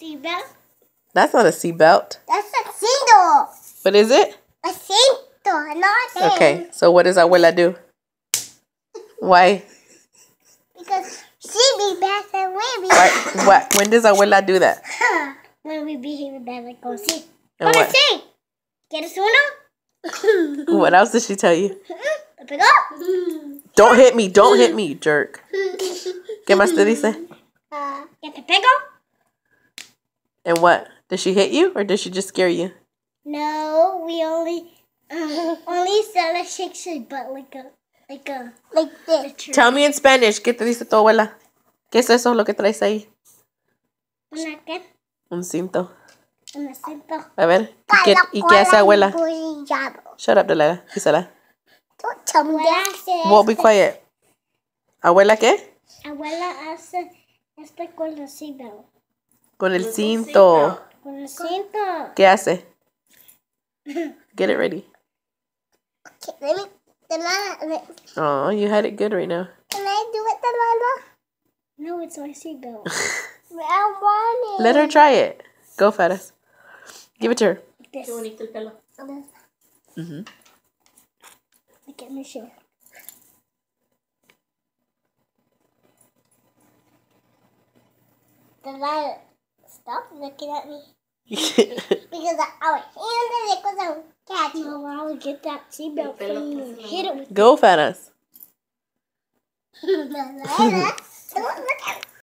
Seatbelt. That's not a seatbelt. That's a seatbelt. What is it? A seatbelt, not Okay, so what does Abuela do? Why? Because she be better and we be what, When does Abuela do that? when we behave bad, like go see. go see. Get a uno. what else did she tell you? Don't hit me. Don't hit me, jerk. ¿Qué más te dice? Uh, ah, get the pickle. And what? Did she hit you or did she just scare you? No, we only um, only Stella shakes her butt like a like a like this. Tell me in Spanish. ¿Qué te dice tu abuela? ¿Qué es eso lo que traes ahí? ¿Una qué? Un cinto. Un cinto. A ver, ¿y qué, ¿y qué hace abuela? Shut up, Delala. Gisela. Don't tell me that. Well, be quiet. ¿Abuela qué? Abuela hace este con la Con el cinto. Con el cinto. ¿Qué hace? Get it ready. Okay, let me. Oh, you had it good right now. Can I do it, Talala? No, it's my seatbelt. I want it. Let her try it. Go, Faras. Give it to her. This. Mm-hmm. Look at my shoe. The light stop looking at me. because our hand is going to catch you. No, I'll get that seatbelt from you. Hit it with Go, Ferris. us.